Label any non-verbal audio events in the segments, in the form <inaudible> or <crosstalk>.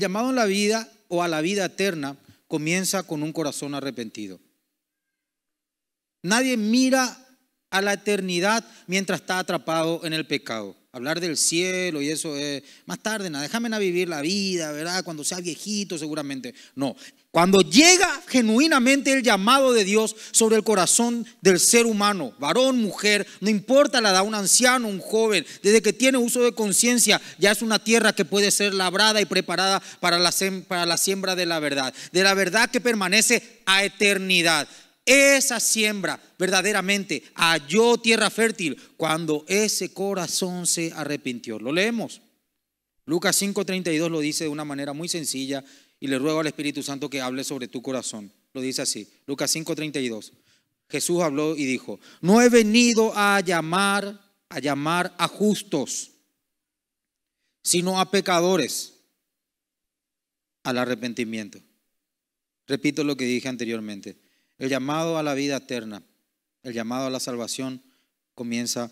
llamado a la vida o a la vida eterna comienza con un corazón arrepentido. Nadie mira a la eternidad mientras está atrapado en el pecado. Hablar del cielo y eso es más tarde, nada, déjame vivir la vida, ¿verdad? Cuando sea viejito seguramente. No, cuando llega genuinamente el llamado de Dios sobre el corazón del ser humano, varón, mujer, no importa la edad, un anciano, un joven, desde que tiene uso de conciencia, ya es una tierra que puede ser labrada y preparada para la, para la siembra de la verdad, de la verdad que permanece a eternidad. Esa siembra verdaderamente halló tierra fértil cuando ese corazón se arrepintió. Lo leemos. Lucas 5:32 lo dice de una manera muy sencilla y le ruego al Espíritu Santo que hable sobre tu corazón. Lo dice así, Lucas 5:32. Jesús habló y dijo, no he venido a llamar, a llamar a justos, sino a pecadores al arrepentimiento. Repito lo que dije anteriormente, el llamado a la vida eterna, el llamado a la salvación comienza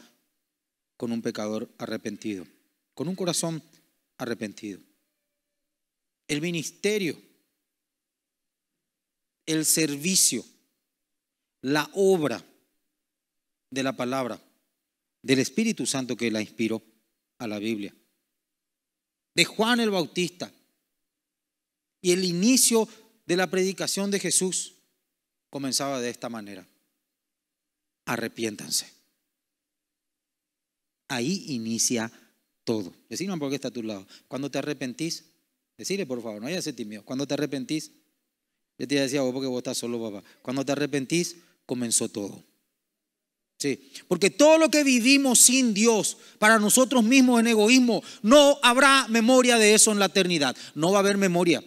con un pecador arrepentido, con un corazón arrepentido el ministerio, el servicio, la obra de la palabra, del Espíritu Santo que la inspiró a la Biblia, de Juan el Bautista y el inicio de la predicación de Jesús comenzaba de esta manera. Arrepiéntanse. Ahí inicia todo. por porque está a tu lado. Cuando te arrepentís, Decirle por favor, no hayas ese Cuando te arrepentís, yo te decía vos porque vos estás solo, papá. Cuando te arrepentís, comenzó todo. Sí, porque todo lo que vivimos sin Dios, para nosotros mismos en egoísmo, no habrá memoria de eso en la eternidad. No va a haber memoria.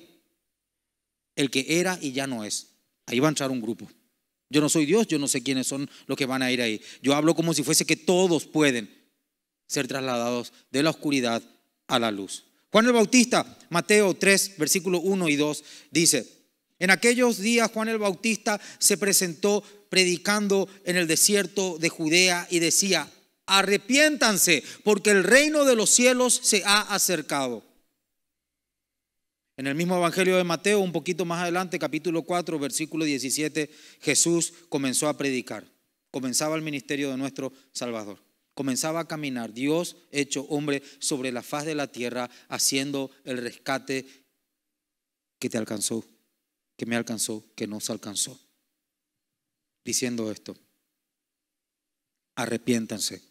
El que era y ya no es. Ahí va a entrar un grupo. Yo no soy Dios, yo no sé quiénes son los que van a ir ahí. Yo hablo como si fuese que todos pueden ser trasladados de la oscuridad a la luz. Juan el Bautista, Mateo 3, versículo 1 y 2, dice, en aquellos días Juan el Bautista se presentó predicando en el desierto de Judea y decía, arrepiéntanse porque el reino de los cielos se ha acercado. En el mismo Evangelio de Mateo, un poquito más adelante, capítulo 4, versículo 17, Jesús comenzó a predicar. Comenzaba el ministerio de nuestro Salvador comenzaba a caminar Dios hecho hombre sobre la faz de la tierra, haciendo el rescate que te alcanzó, que me alcanzó, que nos alcanzó. Diciendo esto, arrepiéntanse,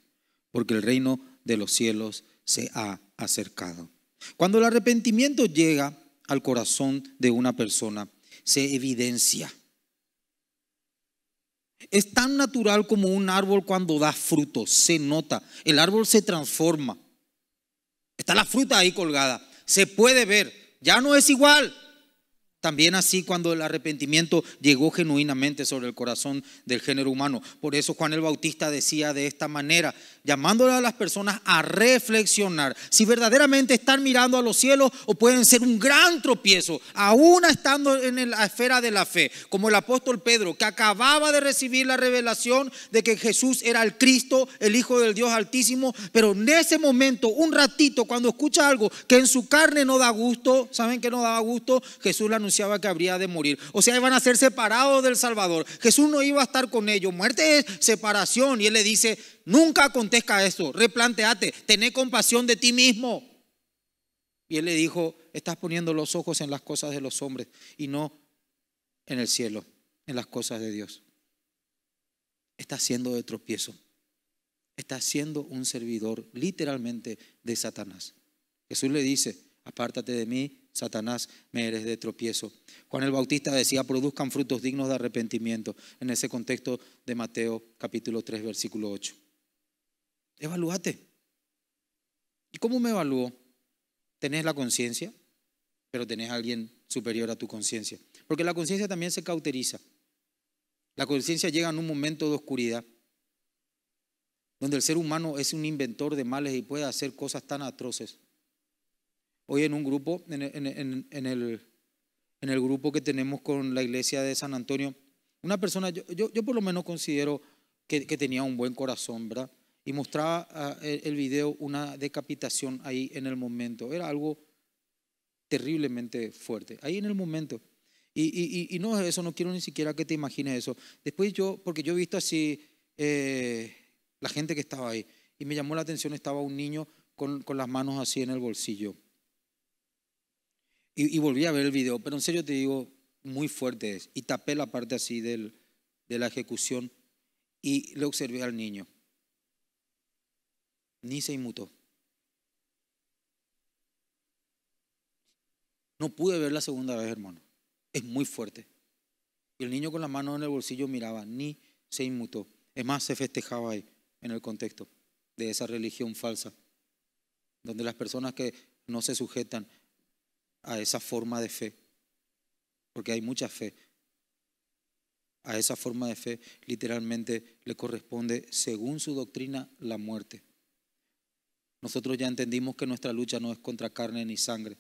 porque el reino de los cielos se ha acercado. Cuando el arrepentimiento llega al corazón de una persona, se evidencia es tan natural como un árbol cuando da fruto, se nota. El árbol se transforma. Está la fruta ahí colgada, se puede ver, ya no es igual. También así cuando el arrepentimiento llegó genuinamente sobre el corazón del género humano. Por eso Juan el Bautista decía de esta manera, llamándole a las personas a reflexionar si verdaderamente están mirando a los cielos o pueden ser un gran tropiezo, aún estando en la esfera de la fe, como el apóstol Pedro, que acababa de recibir la revelación de que Jesús era el Cristo, el Hijo del Dios Altísimo, pero en ese momento, un ratito, cuando escucha algo que en su carne no da gusto, ¿saben que no daba gusto? Jesús le anunciaba que habría de morir. O sea, iban a ser separados del Salvador. Jesús no iba a estar con ellos. Muerte es separación. Y él le dice, Nunca acontezca eso. Replanteate. Tené compasión de ti mismo. Y él le dijo, estás poniendo los ojos en las cosas de los hombres y no en el cielo, en las cosas de Dios. Estás siendo de tropiezo. Estás siendo un servidor literalmente de Satanás. Jesús le dice, apártate de mí, Satanás, me eres de tropiezo. Juan el Bautista decía, produzcan frutos dignos de arrepentimiento, en ese contexto de Mateo capítulo 3, versículo 8. Evalúate. ¿Y cómo me evalúo? Tenés la conciencia, pero tenés a alguien superior a tu conciencia. Porque la conciencia también se cauteriza. La conciencia llega en un momento de oscuridad, donde el ser humano es un inventor de males y puede hacer cosas tan atroces. Hoy en un grupo, en, el, grupo que tenemos con la iglesia de San Antonio, una persona, yo, por lo menos considero que, que tenía un buen corazón, ¿verdad? y mostraba ah, el, video una decapitación ahí en el momento. Era algo terriblemente fuerte, ahí en el momento. Y, no es eso, no quiero ni siquiera que te imagines eso. Después yo, porque yo he visto así eh, la gente que estaba ahí, y me llamó la atención, estaba un niño con, las manos así en el bolsillo. Y, volví a ver el video, pero en serio te digo, muy fuerte es. Y tapé la parte así de la ejecución y le observé al niño ni se inmutó. No pude ver la segunda vez, hermano. Es muy fuerte. Y el niño con la mano en el bolsillo miraba, ni se inmutó. Es más, se festejaba ahí, en el contexto de esa religión falsa, donde las personas que no se sujetan a esa forma de fe, porque hay mucha fe, a esa forma de fe literalmente le corresponde, según su doctrina, la muerte. Nosotros ya entendimos que nuestra lucha no es contra carne ni sangre.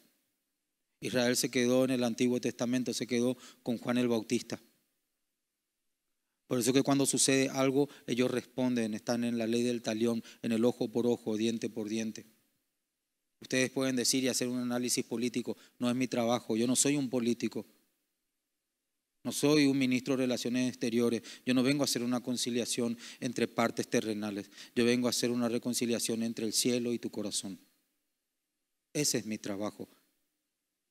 Israel se quedó en el Antiguo Testamento, se quedó con Juan el Bautista. Por eso que cuando sucede algo, ellos responden, están en la ley del talión, en el ojo por ojo, diente por diente. Ustedes pueden decir y hacer un análisis político, no es mi trabajo, yo no soy un político. No soy un ministro de Relaciones Exteriores. Yo no vengo a hacer una conciliación entre partes terrenales. Yo vengo a hacer una reconciliación entre el cielo y tu corazón. Ese es mi trabajo.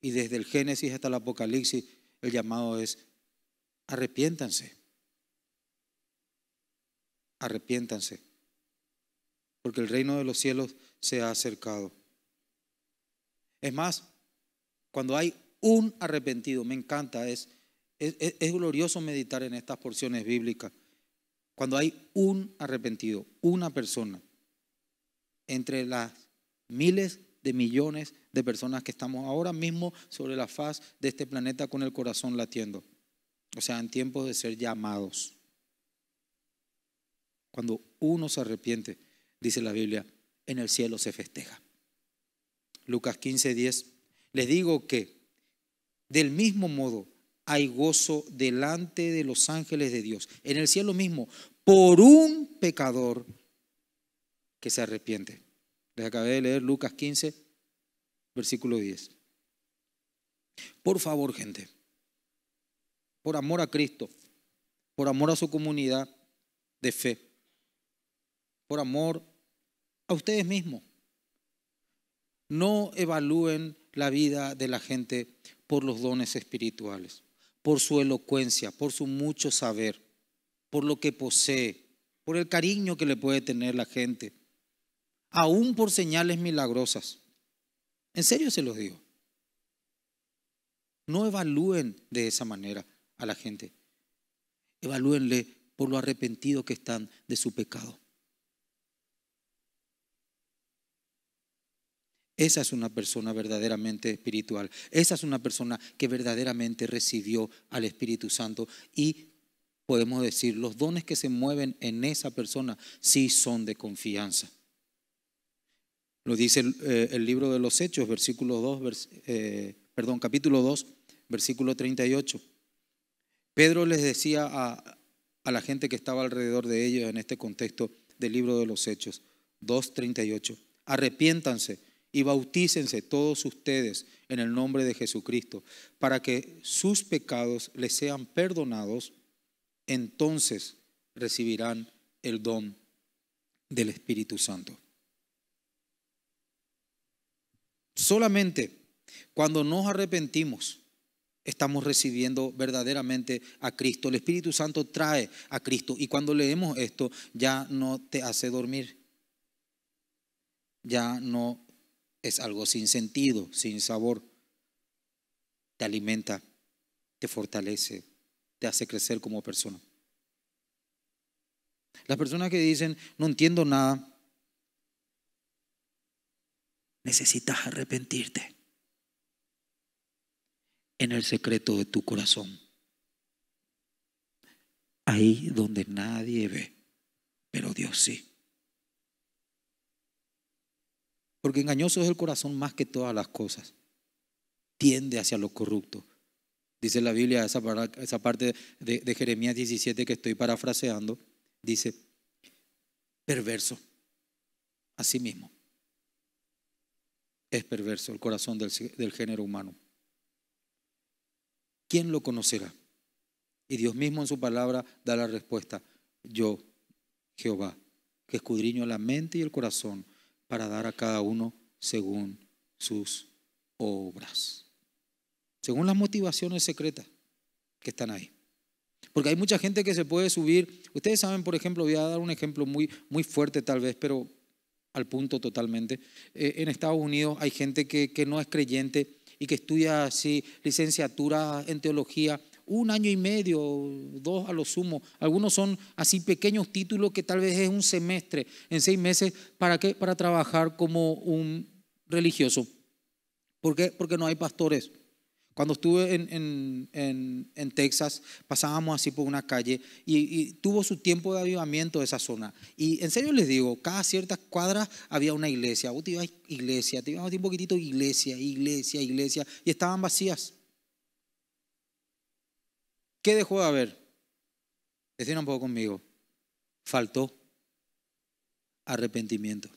Y desde el Génesis hasta el Apocalipsis, el llamado es arrepiéntanse. Arrepiéntanse. Porque el reino de los cielos se ha acercado. Es más, cuando hay un arrepentido, me encanta, es es, glorioso meditar en estas porciones bíblicas. Cuando hay un arrepentido, una persona, entre las miles de millones de personas que estamos ahora mismo sobre la faz de este planeta con el corazón latiendo. O sea, en tiempos de ser llamados. Cuando uno se arrepiente, dice la Biblia, en el cielo se festeja. Lucas 15, 10. Les digo que, del mismo modo, hay gozo delante de los ángeles de Dios. En el cielo mismo, por un pecador que se arrepiente. Les acabé de leer Lucas 15, versículo 10. Por favor, gente, por amor a Cristo, por amor a su comunidad de fe, por amor a ustedes mismos, no evalúen la vida de la gente por los dones espirituales por su elocuencia, por su mucho saber, por lo que posee, por el cariño que le puede tener la gente, aún por señales milagrosas. En serio se los digo. No evalúen de esa manera a la gente. Evalúenle por lo arrepentido que están de su pecado. Esa es una persona verdaderamente espiritual. Esa es una persona que verdaderamente recibió al Espíritu Santo y podemos decir, los dones que se mueven en esa persona sí son de confianza. Lo dice el, eh, libro de los Hechos, versículo 2, eh, perdón, capítulo 2, versículo 38. Pedro les decía a, a la gente que estaba alrededor de ellos en este contexto del libro de los Hechos, 2.38, arrepiéntanse y bautícense todos ustedes en el nombre de Jesucristo, para que sus pecados les sean perdonados, entonces recibirán el don del Espíritu Santo. Solamente cuando nos arrepentimos estamos recibiendo verdaderamente a Cristo. El Espíritu Santo trae a Cristo y cuando leemos esto ya no te hace dormir, ya no es algo sin sentido, sin sabor. Te alimenta, te fortalece, te hace crecer como persona. Las personas que dicen, no entiendo nada, necesitas arrepentirte en el secreto de tu corazón. Ahí donde nadie ve, pero Dios sí. Porque engañoso es el corazón más que todas las cosas. Tiende hacia lo corrupto. Dice la Biblia, esa, parte de, Jeremías 17 que estoy parafraseando, dice, perverso, así mismo. Es perverso el corazón del género humano. ¿Quién lo conocerá? Y Dios mismo en su palabra da la respuesta, yo, Jehová, que escudriño la mente y el corazón para dar a cada uno según sus obras. Según las motivaciones secretas que están ahí. Porque hay mucha gente que se puede subir. Ustedes saben, por ejemplo, voy a dar un ejemplo muy, muy fuerte tal vez, pero al punto totalmente. Eh, en Estados Unidos hay gente que, que no es creyente y que estudia así licenciatura en teología un año y medio, dos a lo sumo. Algunos son así pequeños títulos que tal vez es un semestre, en seis meses. ¿Para qué? Para trabajar como un religioso. ¿Por qué? Porque no hay pastores. Cuando estuve en, Texas, pasábamos así por una calle y, tuvo su tiempo de avivamiento de esa zona. Y en serio les digo, cada ciertas cuadras había una iglesia. Vos te iglesia, te un poquitito iglesia, iglesia, iglesia, y estaban vacías. ¿Qué dejó de haber? Decir un poco conmigo. Faltó arrepentimiento.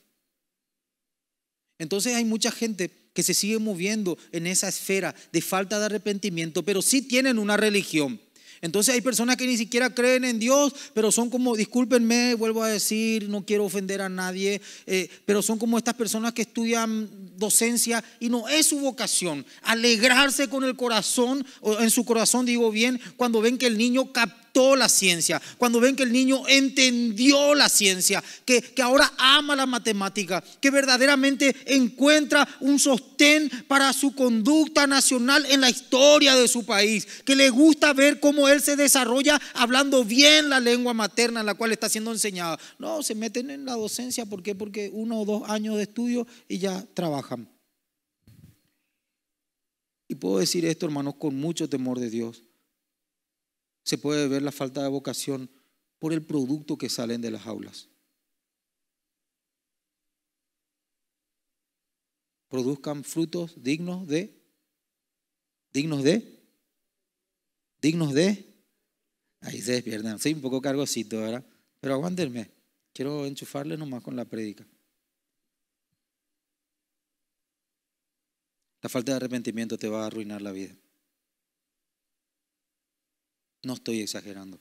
Entonces hay mucha gente que se sigue moviendo en esa esfera de falta de arrepentimiento, pero sí tienen una religión. Entonces hay personas que ni siquiera creen en Dios, pero son como, discúlpenme, vuelvo a decir, no quiero ofender a nadie, eh, pero son como estas personas que estudian docencia y no es su vocación. Alegrarse con el corazón, o en su corazón digo bien, cuando ven que el niño capta la ciencia, cuando ven que el niño entendió la ciencia, que, que ahora ama la matemática, que verdaderamente encuentra un sostén para su conducta nacional en la historia de su país, que le gusta ver cómo él se desarrolla hablando bien la lengua materna en la cual está siendo enseñada. No, se meten en la docencia, ¿por qué? Porque uno o dos años de estudio y ya trabajan. Y puedo decir esto, hermanos, con mucho temor de Dios se puede ver la falta de vocación por el producto que salen de las aulas. Produzcan frutos dignos de, dignos de, dignos de. Ahí se despiertan. Soy un poco cargosito, ¿verdad? Pero aguántenme. Quiero enchufarle nomás con la prédica. La falta de arrepentimiento te va a arruinar la vida. No estoy exagerando.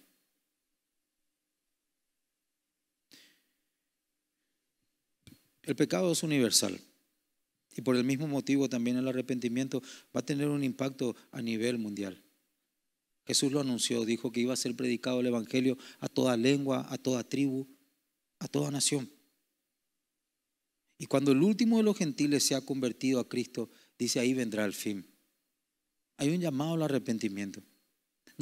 El pecado es universal y por el mismo motivo también el arrepentimiento va a tener un impacto a nivel mundial. Jesús lo anunció, dijo que iba a ser predicado el Evangelio a toda lengua, a toda tribu, a toda nación. Y cuando el último de los gentiles se ha convertido a Cristo, dice ahí vendrá el fin. Hay un llamado al arrepentimiento.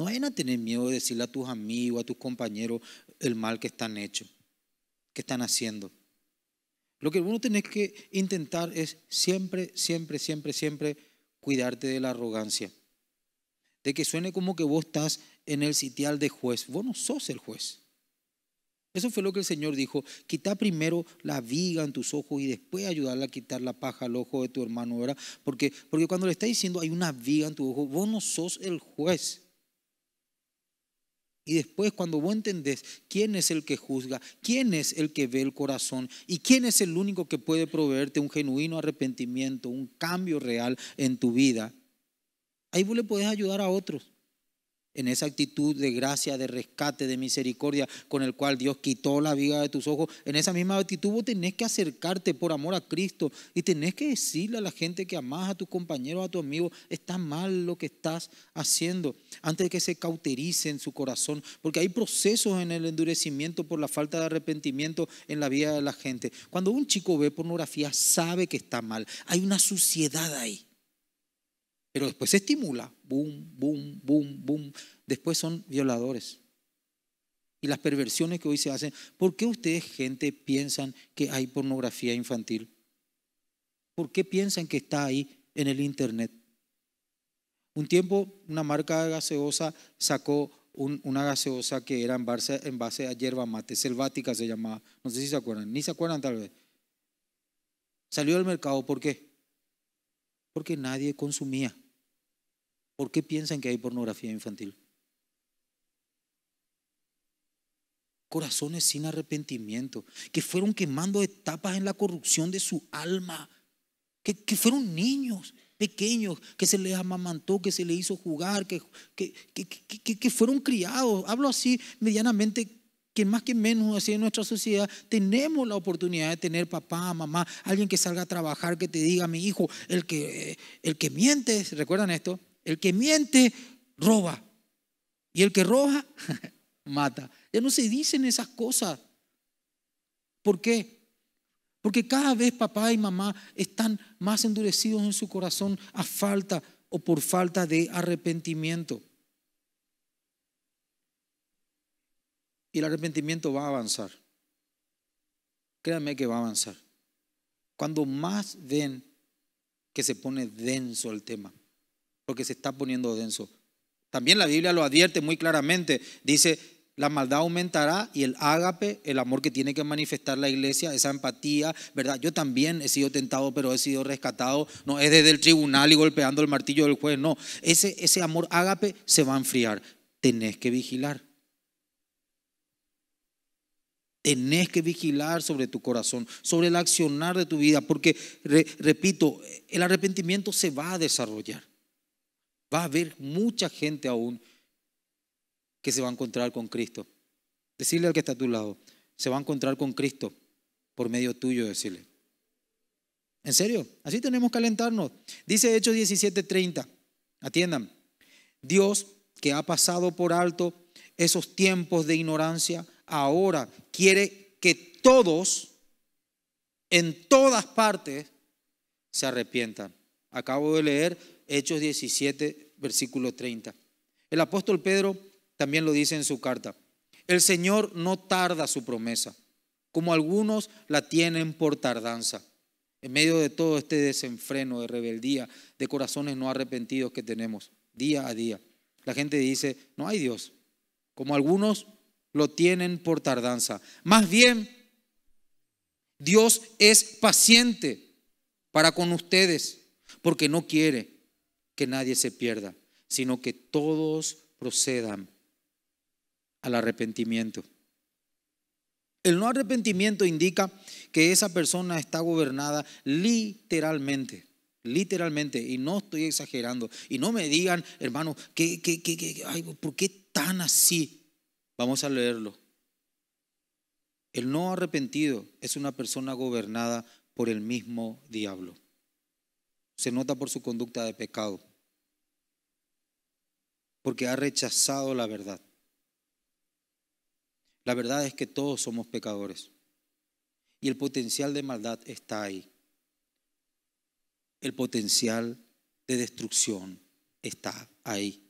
No vayan a tener miedo de decirle a tus amigos, a tus compañeros el mal que están hecho, que están haciendo. Lo que uno tiene que intentar es siempre, siempre, siempre, siempre cuidarte de la arrogancia. De que suene como que vos estás en el sitial de juez. Vos no sos el juez. Eso fue lo que el Señor dijo. Quita primero la viga en tus ojos y después ayudarle a quitar la paja al ojo de tu hermano, ¿verdad? Porque, porque cuando le está diciendo hay una viga en tu ojo, vos no sos el juez. Y después cuando vos entendés quién es el que juzga, quién es el que ve el corazón y quién es el único que puede proveerte un genuino arrepentimiento, un cambio real en tu vida, ahí vos le podés ayudar a otros en esa actitud de gracia, de rescate, de misericordia con el cual Dios quitó la vida de tus ojos, en esa misma actitud vos tenés que acercarte por amor a Cristo y tenés que decirle a la gente que amás a tus compañeros, a tus amigos, está mal lo que estás haciendo, antes de que se cauterice en su corazón, porque hay procesos en el endurecimiento por la falta de arrepentimiento en la vida de la gente. Cuando un chico ve pornografía sabe que está mal, hay una suciedad ahí. Pero después se estimula, boom, boom, boom, boom. Después son violadores. Y las perversiones que hoy se hacen, ¿por qué ustedes, gente, piensan que hay pornografía infantil? ¿Por qué piensan que está ahí en el Internet? Un tiempo una marca gaseosa sacó una gaseosa que era en base, en base a hierba mate, selvática se llamaba, no sé si se acuerdan, ni se acuerdan tal vez. Salió al mercado, ¿por qué? Porque nadie consumía. ¿Por qué piensan que hay pornografía infantil? Corazones sin arrepentimiento, que fueron quemando etapas en la corrupción de su alma, que, fueron niños pequeños, que se les amamantó, que se les hizo jugar, que, que, que fueron criados. Hablo así medianamente que más que menos así en nuestra sociedad tenemos la oportunidad de tener papá, mamá, alguien que salga a trabajar, que te diga, mi hijo, el que, el que miente, ¿recuerdan esto? El que miente, roba. Y el que roba, <laughs> mata. Ya no se dicen esas cosas. ¿Por qué? Porque cada vez papá y mamá están más endurecidos en su corazón a falta o por falta de arrepentimiento. Y el arrepentimiento va a avanzar. Créanme que va a avanzar. Cuando más ven que se pone denso el tema. Que se está poniendo denso. También la Biblia lo advierte muy claramente. Dice, la maldad aumentará y el ágape, el amor que tiene que manifestar la iglesia, esa empatía, ¿verdad? Yo también he sido tentado, pero he sido rescatado. No es desde el tribunal y golpeando el martillo del juez, no. Ese, amor ágape se va a enfriar. Tenés que vigilar. Tenés que vigilar sobre tu corazón, sobre el accionar de tu vida, porque, repito, el arrepentimiento se va a desarrollar. Va a haber mucha gente aún que se va a encontrar con Cristo. Decirle al que está a tu lado, se va a encontrar con Cristo por medio tuyo, decirle. ¿En serio? Así tenemos que alentarnos. Dice Hechos 17:30. Atiendan. Dios, que ha pasado por alto esos tiempos de ignorancia, ahora quiere que todos, en todas partes, se arrepientan. Acabo de leer Hechos 17, versículo 30. El apóstol Pedro también lo dice en su carta. El Señor no tarda su promesa, como algunos la tienen por tardanza. En medio de todo este desenfreno de rebeldía, de corazones no arrepentidos que tenemos día a día, la gente dice, no hay Dios, como algunos lo tienen por tardanza. Más bien, Dios es paciente para con ustedes, porque no quiere nadie se pierda, sino que todos procedan al arrepentimiento. El no arrepentimiento indica que esa persona está gobernada literalmente, literalmente, y no estoy exagerando. Y no me digan, hermano, ¿por qué tan así? Vamos a leerlo. El no arrepentido es una persona gobernada por el mismo diablo. Se nota por su conducta de pecado porque ha rechazado la verdad. La verdad es que todos somos pecadores y el potencial de maldad está ahí. El potencial de destrucción está ahí.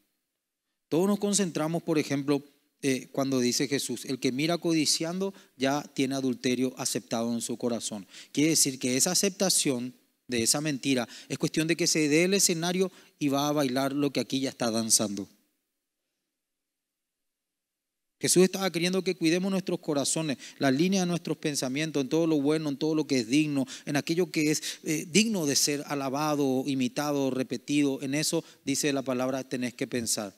Todos nos concentramos, por ejemplo, eh, cuando dice Jesús, el que mira codiciando ya tiene adulterio aceptado en su corazón. Quiere decir que esa aceptación de esa mentira es cuestión de que se dé el escenario y va a bailar lo que aquí ya está danzando. Jesús estaba queriendo que cuidemos nuestros corazones, la línea de nuestros pensamientos, en todo lo bueno, en todo lo que es digno, en aquello que es eh, digno de ser alabado, imitado, repetido. En eso dice la palabra, tenés que pensar.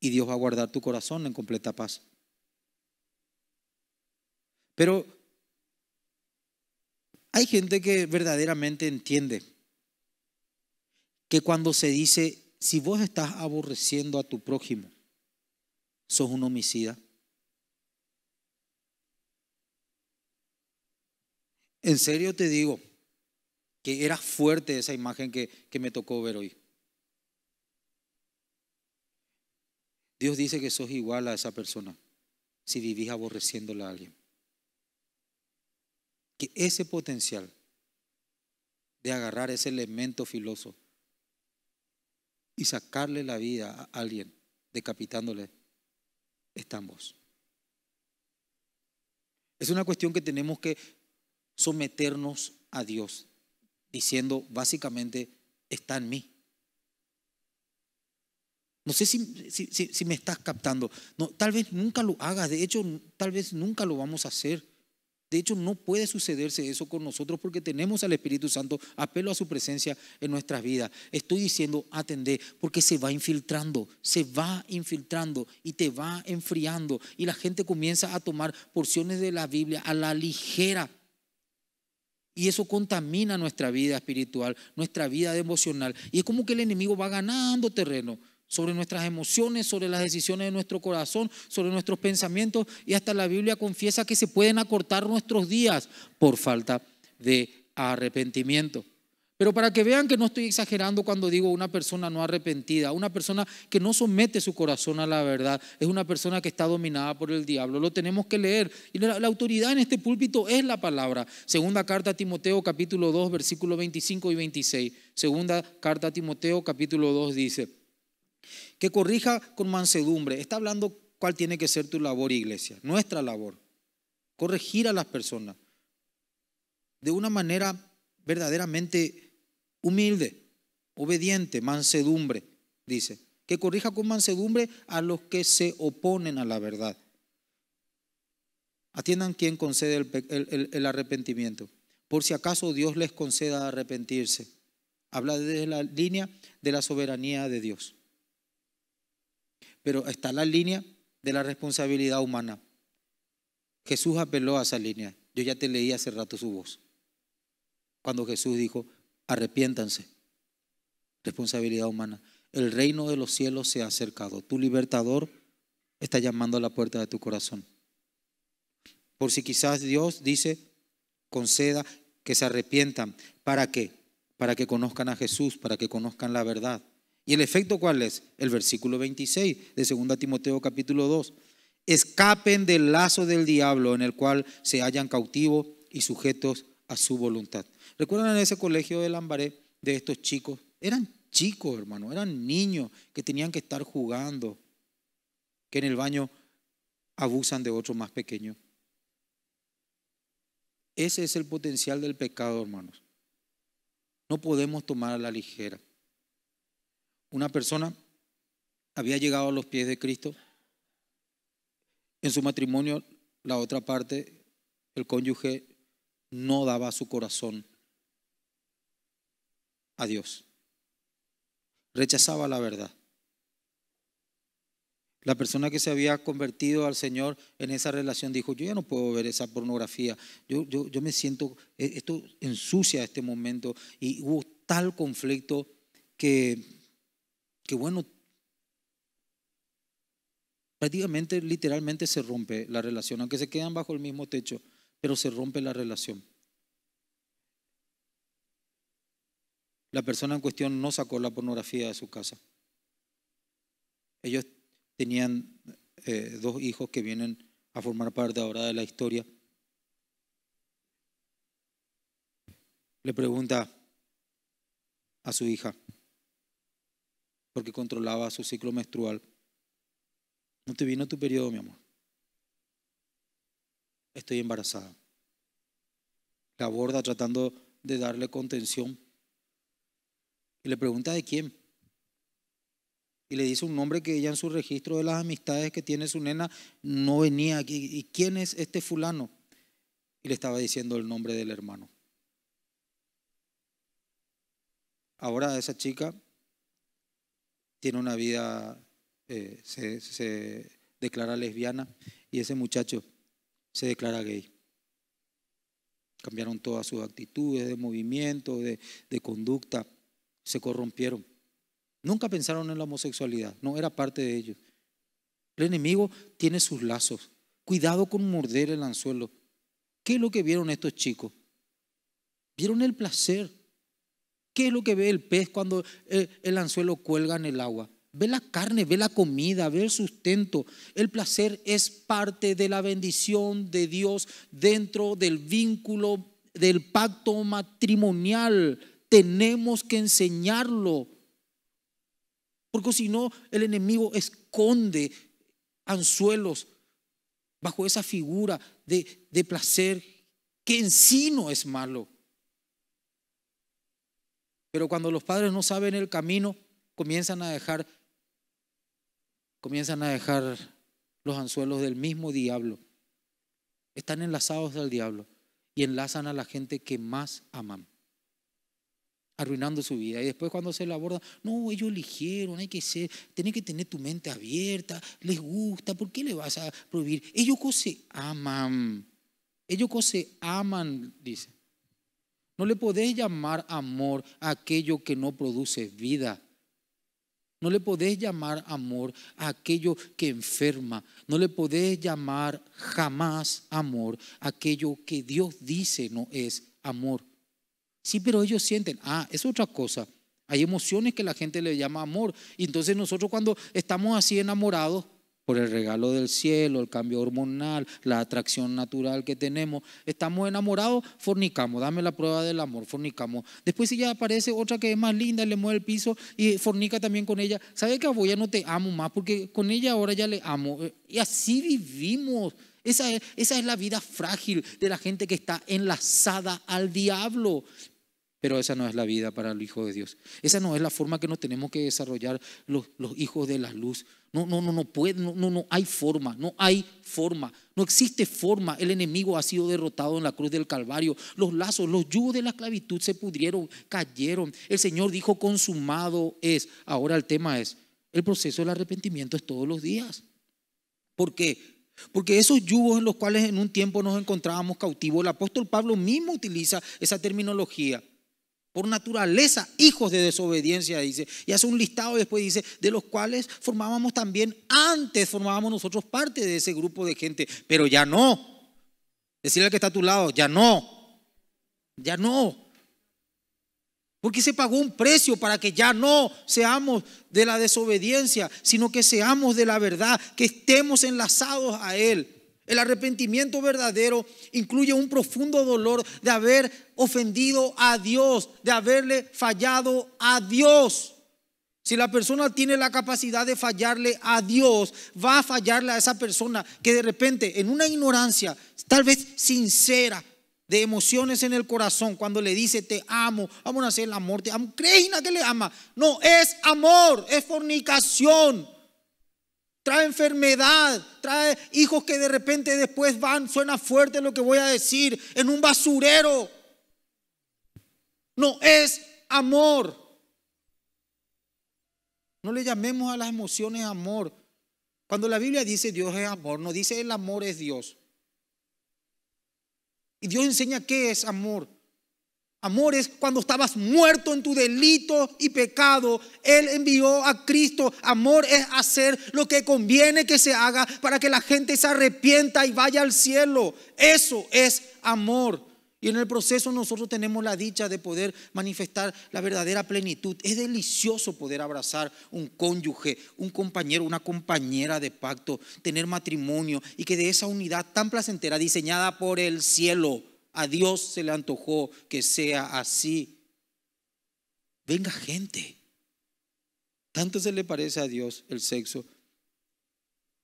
Y Dios va a guardar tu corazón en completa paz. Pero hay gente que verdaderamente entiende que cuando se dice si vos estás aborreciendo a tu prójimo, sos un homicida. En serio te digo que era fuerte esa imagen que, que me tocó ver hoy. Dios dice que sos igual a esa persona si vivís aborreciéndola a alguien. Que ese potencial de agarrar ese elemento filoso y sacarle la vida a alguien, decapitándole, está en vos. Es una cuestión que tenemos que someternos a Dios, diciendo básicamente, está en mí. No sé si, me estás captando. No, tal vez nunca lo hagas, de hecho, tal vez nunca lo vamos a hacer. De hecho, no puede sucederse eso con nosotros porque tenemos al Espíritu Santo, apelo a su presencia en nuestras vidas. Estoy diciendo, atender, porque se va infiltrando, se va infiltrando y te va enfriando. Y la gente comienza a tomar porciones de la Biblia a la ligera. Y eso contamina nuestra vida espiritual, nuestra vida emocional. Y es como que el enemigo va ganando terreno sobre nuestras emociones, sobre las decisiones de nuestro corazón, sobre nuestros pensamientos y hasta la Biblia confiesa que se pueden acortar nuestros días por falta de arrepentimiento. Pero para que vean que no estoy exagerando cuando digo una persona no arrepentida, una persona que no somete su corazón a la verdad, es una persona que está dominada por el diablo. Lo tenemos que leer. Y la, autoridad en este púlpito es la palabra. Segunda carta a Timoteo capítulo 2 versículos 25 y 26. Segunda carta a Timoteo capítulo 2 dice que corrija con mansedumbre. Está hablando cuál tiene que ser tu labor, iglesia, nuestra labor. Corregir a las personas de una manera verdaderamente humilde, obediente, mansedumbre, dice. Que corrija con mansedumbre a los que se oponen a la verdad. Atiendan quien concede el, el arrepentimiento. Por si acaso Dios les conceda arrepentirse. Habla desde la línea de la soberanía de Dios pero está la línea de la responsabilidad humana. Jesús apeló a esa línea. Yo ya te leí hace rato su voz. Cuando Jesús dijo, arrepiéntanse. Responsabilidad humana. El reino de los cielos se ha acercado. Tu libertador está llamando a la puerta de tu corazón. Por si quizás Dios dice, conceda que se arrepientan. ¿Para qué? Para que conozcan a Jesús, para que conozcan la verdad. ¿Y el efecto cuál es? El versículo 26 de 2 Timoteo capítulo 2. Escapen del lazo del diablo en el cual se hallan cautivos y sujetos a su voluntad. ¿Recuerdan en ese colegio de Lambaré de estos chicos? Eran chicos, hermano, eran niños que tenían que estar jugando, que en el baño abusan de otro más pequeño. Ese es el potencial del pecado, hermanos. No podemos tomar a la ligera. Una persona había llegado a los pies de Cristo. En su matrimonio, la otra parte, el cónyuge, no daba su corazón a Dios. Rechazaba la verdad. La persona que se había convertido al Señor en esa relación dijo, yo ya no puedo ver esa pornografía, yo, yo, me siento, eh, esto ensucia este momento. Y hubo tal conflicto que que bueno, prácticamente, literalmente se rompe la relación, aunque se quedan bajo el mismo techo, pero se rompe la relación. La persona en cuestión no sacó la pornografía de su casa. Ellos tenían eh, dos hijos que vienen a formar parte ahora de la historia. Le pregunta a su hija, porque controlaba su ciclo menstrual. No te vino tu periodo, mi amor. Estoy embarazada. La aborda tratando de darle contención. Y le pregunta de quién. Y le dice un nombre que ella en su registro de las amistades que tiene su nena no venía aquí. ¿Y quién es este fulano? Y le estaba diciendo el nombre del hermano. Ahora esa chica tiene una vida, eh, se, declara lesbiana y ese muchacho se declara gay. Cambiaron todas sus actitudes de movimiento, de, de, conducta, se corrompieron. Nunca pensaron en la homosexualidad, no era parte de ellos. El enemigo tiene sus lazos. Cuidado con morder el anzuelo. ¿Qué es lo que vieron estos chicos? Vieron el placer. ¿Qué es lo que ve el pez cuando eh, el anzuelo cuelga en el agua? Ve la carne, ve la comida, ve el sustento. El placer es parte de la bendición de Dios dentro del vínculo del pacto matrimonial. Tenemos que enseñarlo. Porque si no, el enemigo esconde anzuelos bajo esa figura de, placer que en sí no es malo. Pero cuando los padres no saben el camino, comienzan a dejar comienzan a dejar los anzuelos del mismo diablo. Están enlazados al diablo y enlazan a la gente que más aman, arruinando su vida. Y después cuando se la aborda, no, ellos eligieron, hay que ser, tienen que tener tu mente abierta, les gusta, ¿por qué le vas a prohibir? Ellos se aman, ellos se aman, dice. No le podés llamar amor a aquello que no produce vida. No le podés llamar amor a aquello que enferma. No le podés llamar jamás amor a aquello que Dios dice no es amor. Sí, pero ellos sienten, ah, es otra cosa. Hay emociones que la gente le llama amor. Y entonces nosotros cuando estamos así enamorados, por el regalo del cielo, el cambio hormonal, la atracción natural que tenemos. Estamos enamorados, fornicamos, dame la prueba del amor, fornicamos. Después si ya aparece otra que es más linda, le mueve el piso y fornica también con ella. ¿Sabe qué abuela? no te amo más? Porque con ella ahora ya le amo. Y así vivimos. Esa esa es la vida frágil de la gente que está enlazada al diablo. Pero esa no es la vida para el Hijo de Dios. Esa no es la forma que nos tenemos que desarrollar los, hijos de la luz. No, no, no, no puede, no, no, no hay forma, no hay forma, no existe forma. El enemigo ha sido derrotado en la cruz del Calvario. Los lazos, los yugos de la esclavitud se pudrieron, cayeron. El Señor dijo, consumado es. Ahora el tema es, el proceso del arrepentimiento es todos los días. ¿Por qué? Porque esos yugos en los cuales en un tiempo nos encontrábamos cautivos, el apóstol Pablo mismo utiliza esa terminología por naturaleza, hijos de desobediencia, dice. Y hace un listado después dice, de los cuales formábamos también, antes formábamos nosotros parte de ese grupo de gente, pero ya no. Decirle al que está a tu lado, ya no, ya no. Porque se pagó un precio para que ya no seamos de la desobediencia, sino que seamos de la verdad, que estemos enlazados a Él. El arrepentimiento verdadero incluye un profundo dolor de haber ofendido a Dios, de haberle fallado a Dios. Si la persona tiene la capacidad de fallarle a Dios, va a fallarle a esa persona que de repente, en una ignorancia, tal vez sincera, de emociones en el corazón, cuando le dice te amo, vamos a hacer el amor, te amo, que le ama. No, es amor, es fornicación trae enfermedad, trae hijos que de repente después van, suena fuerte lo que voy a decir, en un basurero. No es amor. No le llamemos a las emociones amor. Cuando la Biblia dice Dios es amor, no dice el amor es Dios. Y Dios enseña qué es amor. Amor es cuando estabas muerto en tu delito y pecado, Él envió a Cristo. Amor es hacer lo que conviene que se haga para que la gente se arrepienta y vaya al cielo. Eso es amor. Y en el proceso nosotros tenemos la dicha de poder manifestar la verdadera plenitud. Es delicioso poder abrazar un cónyuge, un compañero, una compañera de pacto, tener matrimonio y que de esa unidad tan placentera diseñada por el cielo a Dios se le antojó que sea así. Venga gente. Tanto se le parece a Dios el sexo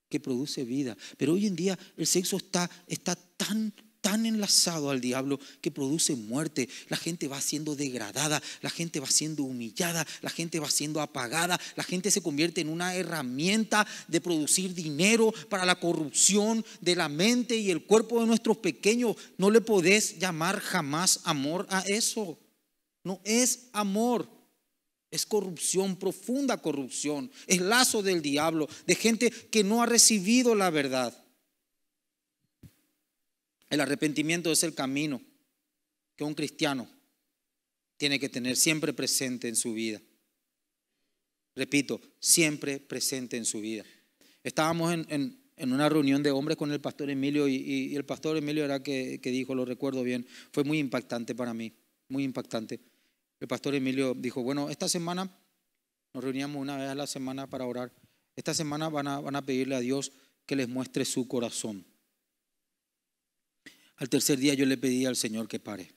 que produce vida. Pero hoy en día el sexo está, está tan tan enlazado al diablo que produce muerte. La gente va siendo degradada, la gente va siendo humillada, la gente va siendo apagada, la gente se convierte en una herramienta de producir dinero para la corrupción de la mente y el cuerpo de nuestros pequeños. No le podés llamar jamás amor a eso. No es amor. Es corrupción, profunda corrupción. Es lazo del diablo, de gente que no ha recibido la verdad. El arrepentimiento es el camino que un cristiano tiene que tener siempre presente en su vida. Repito, siempre presente en su vida. Estábamos en, una reunión de hombres con el pastor Emilio y, el pastor Emilio era que, que dijo, lo recuerdo bien, fue muy impactante para mí, muy impactante. El pastor Emilio dijo, bueno, esta semana nos reuníamos una vez a la semana para orar. Esta semana van a pedirle a Dios que les muestre su corazón. Al tercer día yo le pedí al Señor que pare.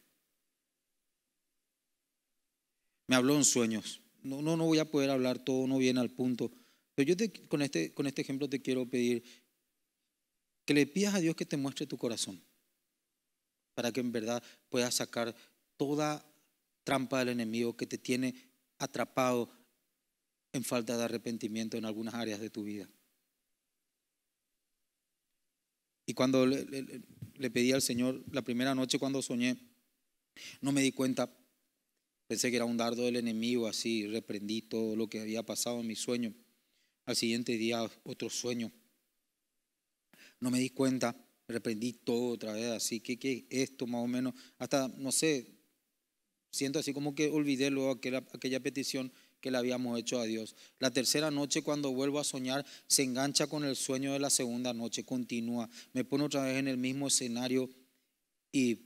Me habló en sueños. No, no, no voy a poder hablar todo, no viene al punto. Pero yo con, este, con este ejemplo te quiero pedir que le pidas a Dios que te muestre tu corazón para que en verdad puedas sacar toda trampa del enemigo que te tiene atrapado en falta de arrepentimiento en algunas áreas de tu vida. Y cuando le pedí al Señor la primera noche cuando soñé. No me di cuenta, pensé que era un dardo del enemigo, así reprendí todo lo que había pasado en mi sueño. Al siguiente día otro sueño. No me di cuenta, reprendí todo otra vez, así que, que esto más o menos, hasta, no sé, siento así como que olvidé luego aquella, aquella petición le habíamos hecho a Dios. La tercera noche, cuando vuelvo a soñar, se engancha con el sueño de la segunda noche, continúa. Me pone otra vez en el mismo escenario y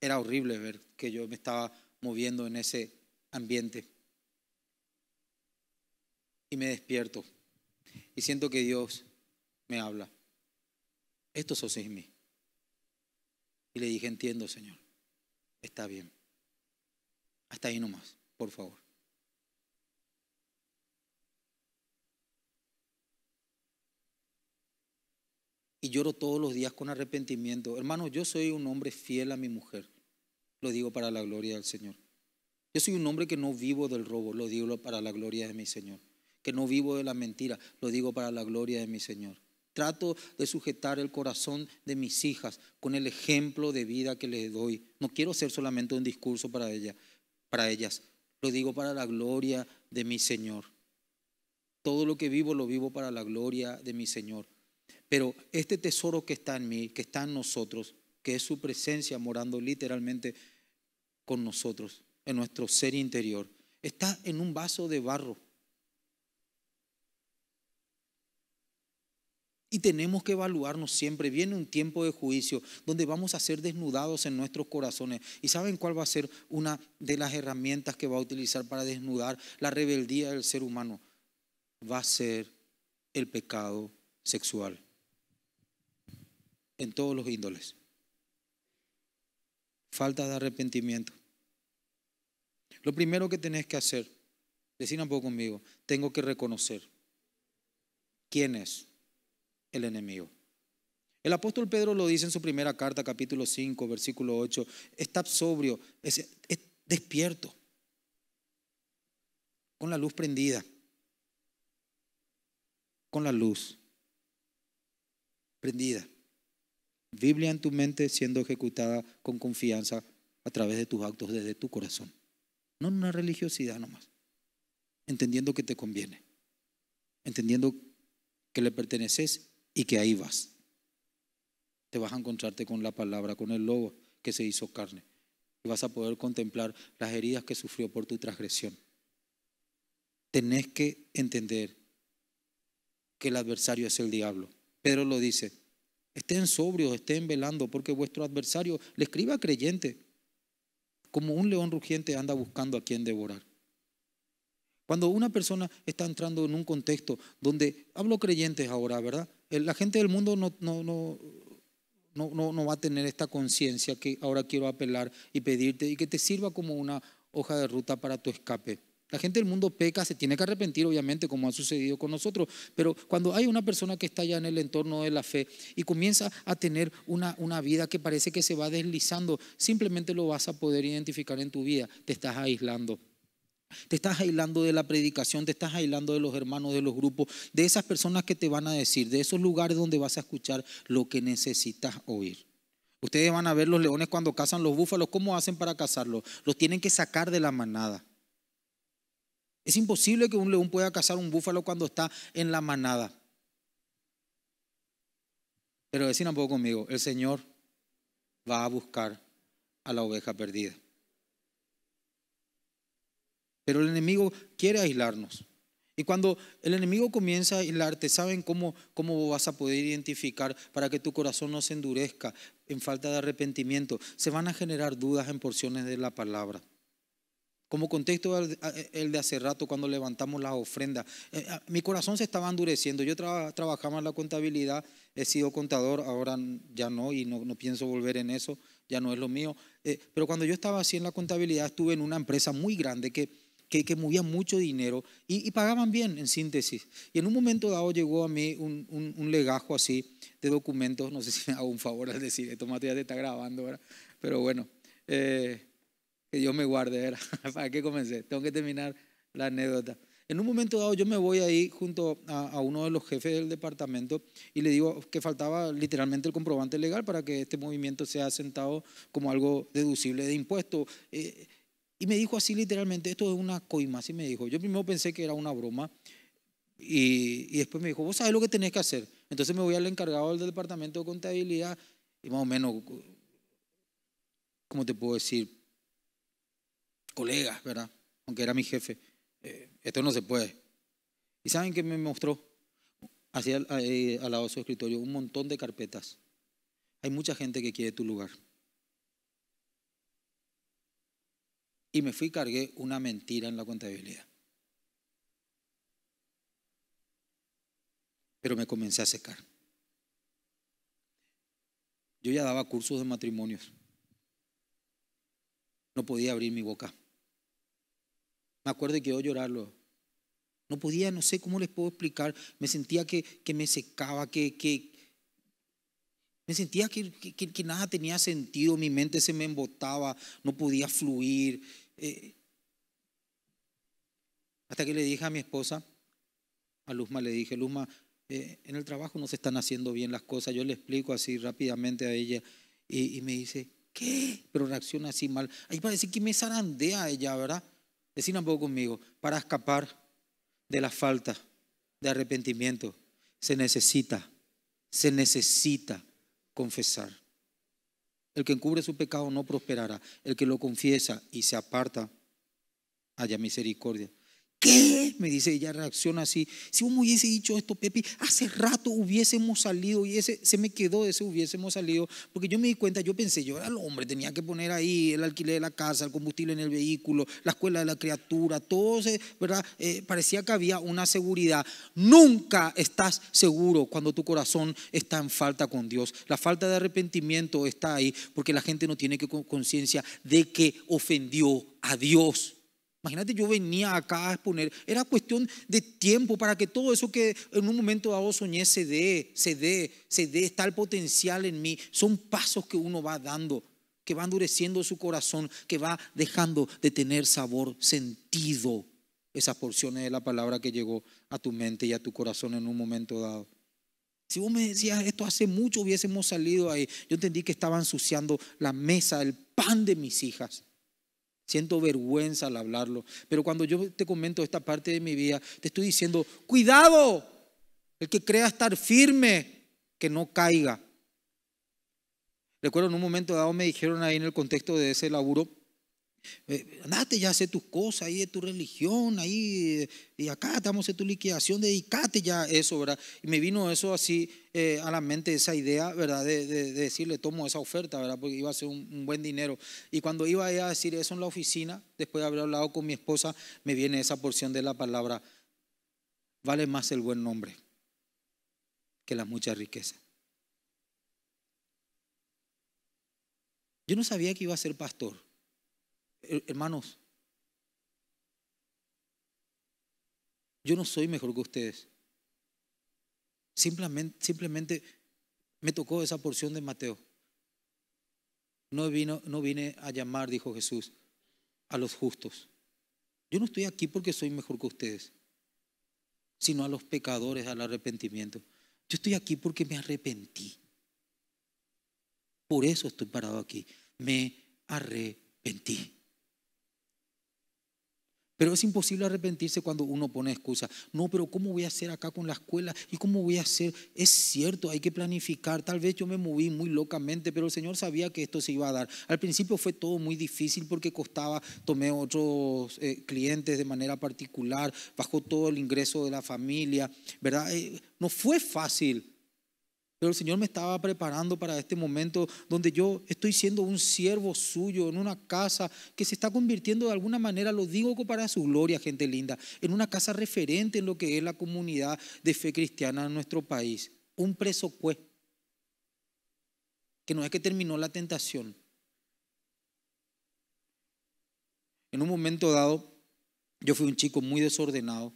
era horrible ver que yo me estaba moviendo en ese ambiente. Y me despierto y siento que Dios me habla. Esto sos en mí. Y le dije, entiendo, Señor. Está bien. Hasta ahí nomás por favor. Y lloro todos los días con arrepentimiento. Hermano, yo soy un hombre fiel a mi mujer. Lo digo para la gloria del Señor. Yo soy un hombre que no vivo del robo. Lo digo para la gloria de mi Señor. Que no vivo de la mentira. Lo digo para la gloria de mi Señor. Trato de sujetar el corazón de mis hijas con el ejemplo de vida que les doy. No quiero ser solamente un discurso para, ellas, para ellas. Lo digo para la gloria de mi Señor. Todo lo que vivo lo vivo para la gloria de mi Señor. Pero este tesoro que está en mí, que está en nosotros, que es su presencia morando literalmente con nosotros, en nuestro ser interior, está en un vaso de barro Y tenemos que evaluarnos siempre. Viene un tiempo de juicio donde vamos a ser desnudados en nuestros corazones. ¿Y saben cuál va a ser una de las herramientas que va a utilizar para desnudar la rebeldía del ser humano? Va a ser el pecado sexual. En todos los índoles. Falta de arrepentimiento. Lo primero que tenés que hacer, decina un poco conmigo, tengo que reconocer quién es el enemigo. El apóstol Pedro lo dice en su primera carta, capítulo 5, versículo 8, está sobrio, despierto, con la luz prendida, con la luz prendida. Biblia en tu mente siendo ejecutada con confianza a través de tus actos desde tu corazón. No en una religiosidad nomás. Entendiendo que te conviene. Entendiendo que le perteneces y que ahí vas. Te vas a encontrarte con la palabra, con el lobo que se hizo carne. Y vas a poder contemplar las heridas que sufrió por tu transgresión. Tenés que entender que el adversario es el diablo. Pedro lo dice, estén sobrios, estén velando, porque vuestro adversario le escriba creyente, como un león rugiente anda buscando a quien devorar. Cuando una persona está entrando en un contexto donde, hablo creyentes ahora, ¿verdad? la gente del mundo no, va a tener esta conciencia que ahora quiero apelar y pedirte y que te sirva como una hoja de ruta para tu escape. La gente del mundo peca, se tiene que arrepentir, obviamente, como ha sucedido con nosotros. Pero cuando hay una persona que está ya en el entorno de la fe y comienza a tener una vida que parece que se va deslizando, simplemente lo vas a poder identificar en tu vida. Te estás aislando. Te estás aislando de la predicación, te estás aislando de los hermanos, de los grupos, de esas personas que te van a decir, de esos lugares donde vas a escuchar lo que necesitas oír. Ustedes van a ver los leones cuando cazan los búfalos, ¿cómo hacen para cazarlos? Los tienen que sacar de la manada. Es imposible que un león pueda cazar un búfalo cuando está en la manada. Pero decina un poco conmigo, el Señor va a buscar a la oveja perdida. Pero el enemigo quiere aislarnos. Y cuando el enemigo comienza a aislarte, ¿saben cómo, cómo vas a poder identificar para que tu corazón no se endurezca en falta de arrepentimiento? Se van a generar dudas en porciones de la palabra. Como contexto el de hace rato cuando levantamos las ofrendas. Eh, eh, mi corazón se estaba endureciendo. Yo trabajaba en la contabilidad, he sido contador, ahora ya no y no, pienso volver en eso, ya no es lo mío. Eh, pero cuando yo estaba así en la contabilidad, estuve en una empresa muy grande que que, movían mucho dinero y, pagaban bien, en síntesis. Y en un momento dado llegó a mí un, legajo así de documentos, no sé si me hago un favor al decir, esto Mateo ya te está grabando ahora, pero bueno, eh, que Dios me guarde, <laughs> ¿para qué comencé? Tengo que terminar la anécdota. En un momento dado yo me voy ahí junto a, uno de los jefes del departamento y le digo que faltaba literalmente el comprobante legal para que este movimiento sea asentado como algo deducible de impuestos, eh, y me dijo así literalmente, esto es una coima, así me dijo. Yo primero pensé que era una broma y, después me dijo, vos sabes lo que tenés que hacer. Entonces me voy al encargado del departamento de contabilidad y más o menos, ¿cómo te puedo decir? Colegas, ¿verdad? Aunque era mi jefe. Eh, esto no se puede. ¿Y saben qué me mostró? Hacia, eh, al lado de su escritorio, un montón de carpetas. Hay mucha gente que quiere tu lugar. y me fui y cargué una mentira en la contabilidad. Pero me comencé a secar. Yo ya daba cursos de matrimonios. No podía abrir mi boca. Me acuerdo que yo llorarlo. No podía, no sé cómo les puedo explicar. Me sentía que, que me secaba, que, me sentía que, que, nada tenía sentido, mi mente se me embotaba, no podía fluir. Eh, hasta que le dije a mi esposa, a Luzma le dije, Luzma, eh, en el trabajo no se están haciendo bien las cosas. Yo le explico así rápidamente a ella y, y me dice, ¿qué? Pero reacciona así mal. Ahí parece que me zarandea ella, ¿verdad? Decir un poco conmigo, para escapar de la falta de arrepentimiento se necesita, se necesita confesar. El que encubre su pecado no prosperará. El que lo confiesa y se aparta, haya misericordia. ¿Qué? Me dice, ella reacciona así. Si uno hubiese dicho esto, Pepi, hace rato hubiésemos salido y ese se me quedó ese hubiésemos salido, porque yo me di cuenta, yo pensé, yo era el hombre, tenía que poner ahí el alquiler de la casa, el combustible en el vehículo, la escuela de la criatura, todo, ¿verdad? Eh, parecía que había una seguridad. Nunca estás seguro cuando tu corazón está en falta con Dios. La falta de arrepentimiento está ahí porque la gente no tiene conciencia de que ofendió a Dios. Imagínate, yo venía acá a exponer. Era cuestión de tiempo para que todo eso que en un momento dado soñé se dé, se dé, se dé, está el potencial en mí. Son pasos que uno va dando, que va endureciendo su corazón, que va dejando de tener sabor, sentido. Esas porciones de la palabra que llegó a tu mente y a tu corazón en un momento dado. Si vos me decías esto hace mucho hubiésemos salido ahí, yo entendí que estaba ensuciando la mesa, el pan de mis hijas. Siento vergüenza al hablarlo. Pero cuando yo te comento esta parte de mi vida, te estoy diciendo, cuidado, el que crea estar firme, que no caiga. Recuerdo en un momento dado me dijeron ahí en el contexto de ese laburo, eh, andate ya a hacer tus cosas ahí de tu religión, ahí, y acá estamos en tu liquidación, dedícate ya a eso, ¿verdad? Y me vino eso así eh, a la mente, esa idea, ¿verdad? De, decirle, tomo esa oferta, ¿verdad? Porque iba a ser un, un buen dinero. Y cuando iba a decir eso en la oficina, después de haber hablado con mi esposa, me viene esa porción de la palabra, vale más el buen nombre que la mucha riqueza Yo no sabía que iba a ser pastor. Eh, hermanos, yo no soy mejor que ustedes. Simplemente, simplemente me tocó esa porción de Mateo. No, vino, no vine a llamar, dijo Jesús, a los justos. Yo no estoy aquí porque soy mejor que ustedes, sino a los pecadores, al arrepentimiento. Yo estoy aquí porque me arrepentí. Por eso estoy parado aquí. Me arrepentí. Pero es imposible arrepentirse cuando uno pone excusas. No, pero ¿cómo voy a hacer acá con la escuela? ¿Y cómo voy a hacer? Es cierto, hay que planificar. Tal vez yo me moví muy locamente, pero el Señor sabía que esto se iba a dar. Al principio fue todo muy difícil porque costaba, tomé otros eh, clientes de manera particular, bajó todo el ingreso de la familia, ¿verdad? Eh, no fue fácil pero el Señor me estaba preparando para este momento donde yo estoy siendo un siervo suyo en una casa que se está convirtiendo de alguna manera, lo digo para su gloria, gente linda, en una casa referente en lo que es la comunidad de fe cristiana en nuestro país. Un preso Que no es que terminó la tentación. En un momento dado, yo fui un chico muy desordenado.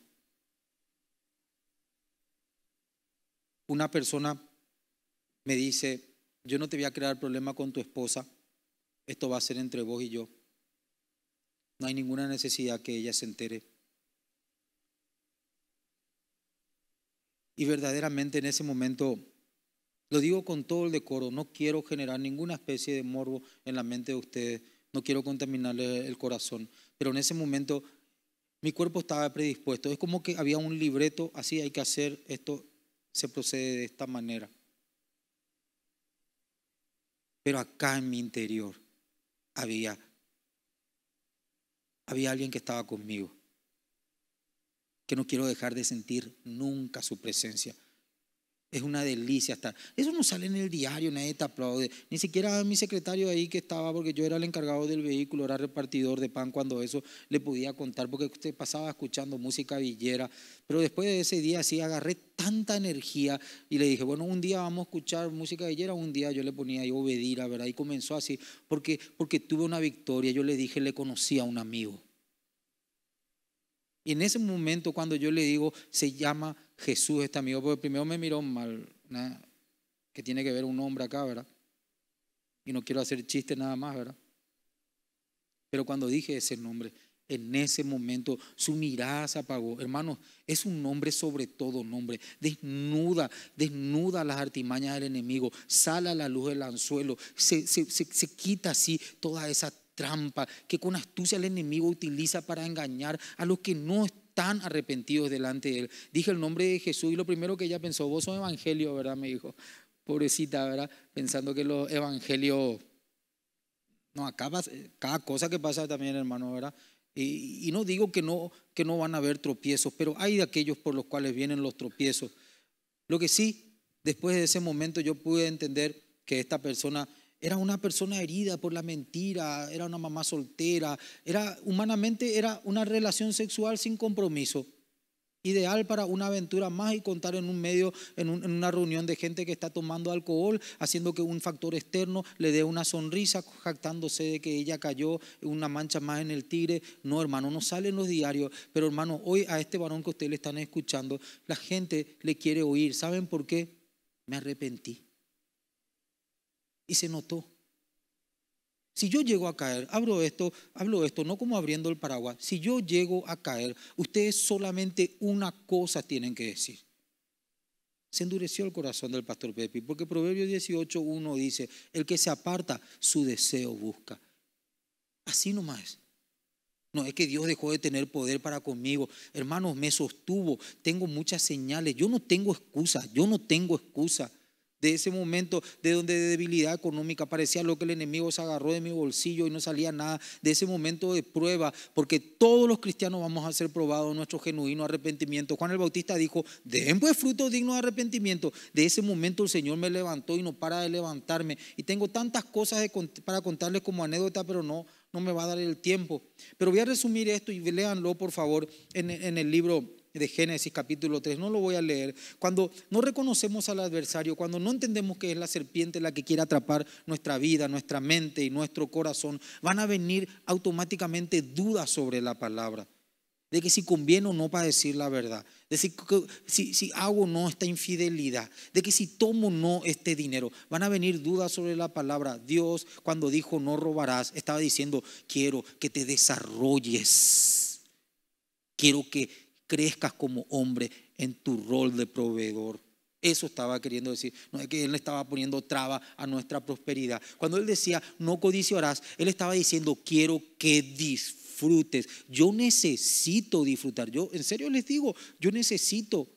Una persona me dice, yo no te voy a crear problema con tu esposa, esto va a ser entre vos y yo. No hay ninguna necesidad que ella se entere. Y verdaderamente en ese momento, lo digo con todo el decoro, no quiero generar ninguna especie de morbo en la mente de ustedes, no quiero contaminarle el corazón, pero en ese momento mi cuerpo estaba predispuesto. Es como que había un libreto, así hay que hacer esto, se procede de esta manera. Pero acá en mi interior había, había alguien que estaba conmigo, que no quiero dejar de sentir nunca su presencia es una delicia estar. Eso no sale en el diario, nadie te aplaude. Ni siquiera mi secretario ahí que estaba, porque yo era el encargado del vehículo, era repartidor de pan cuando eso le podía contar, porque usted pasaba escuchando música villera. Pero después de ese día sí agarré tanta energía y le dije, bueno, un día vamos a escuchar música villera, un día yo le ponía ahí a ¿verdad? Y comenzó así, porque, porque tuve una victoria. Yo le dije, le conocí a un amigo. Y en ese momento cuando yo le digo, se llama Jesús este amigo, porque primero me miró mal, que tiene que ver un hombre acá, ¿verdad? Y no quiero hacer chiste nada más, ¿verdad? Pero cuando dije ese nombre, en ese momento su mirada se apagó. Hermanos, es un nombre sobre todo nombre. Desnuda, desnuda las artimañas del enemigo. Sale la luz del anzuelo. Se, se quita así toda esa trampa que con astucia el enemigo utiliza para engañar a los que no están arrepentidos delante de él. Dije el nombre de Jesús y lo primero que ella pensó, vos sos evangelio, ¿verdad? Me dijo, pobrecita, ¿verdad? Pensando que los evangelios... No, acá pasa, cada cosa que pasa también, hermano, ¿verdad? Y, y, no digo que no, que no van a haber tropiezos, pero hay de aquellos por los cuales vienen los tropiezos. Lo que sí, después de ese momento yo pude entender que esta persona era una persona herida por la mentira, era una mamá soltera, era humanamente era una relación sexual sin compromiso. Ideal para una aventura más y contar en un medio, en, una reunión de gente que está tomando alcohol, haciendo que un factor externo le dé una sonrisa, jactándose de que ella cayó una mancha más en el tigre. No, hermano, no sale en los diarios, pero hermano, hoy a este varón que ustedes le están escuchando, la gente le quiere oír. ¿Saben por qué? Me arrepentí y se notó. Si yo llego a caer, hablo esto, hablo esto, no como abriendo el paraguas, si yo llego a caer, ustedes solamente una cosa tienen que decir. Se endureció el corazón del pastor Pepi, porque Proverbios 18.1 dice, el que se aparta, su deseo busca. Así nomás. No es que Dios dejó de tener poder para conmigo. Hermanos, me sostuvo. Tengo muchas señales. Yo no tengo excusa. Yo no tengo excusa de ese momento de donde de debilidad económica parecía lo que el enemigo se agarró de mi bolsillo y no salía nada, de ese momento de prueba, porque todos los cristianos vamos a ser probados nuestro genuino arrepentimiento. Juan el Bautista dijo, den pues fruto digno de arrepentimiento. De ese momento el Señor me levantó y no para de levantarme. Y tengo tantas cosas para contarles como anécdota, pero no, no me va a dar el tiempo. Pero voy a resumir esto y léanlo, por favor, en, en el libro de Génesis capítulo 3, no lo voy a leer, cuando no reconocemos al adversario, cuando no entendemos que es la serpiente la que quiere atrapar nuestra vida, nuestra mente y nuestro corazón, van a venir automáticamente dudas sobre la palabra, de que si conviene o no para decir la verdad, de si, si, si hago o no esta infidelidad, de que si tomo o no este dinero. Van a venir dudas sobre la palabra. Dios cuando dijo no robarás, estaba diciendo, quiero que te desarrolles. Quiero que crezcas como hombre en tu rol de proveedor. Eso estaba queriendo decir. No es que él le estaba poniendo traba a nuestra prosperidad. Cuando él decía, no codiciarás, él estaba diciendo, quiero que disfrutes. Yo necesito disfrutar. Yo, en serio les digo, yo necesito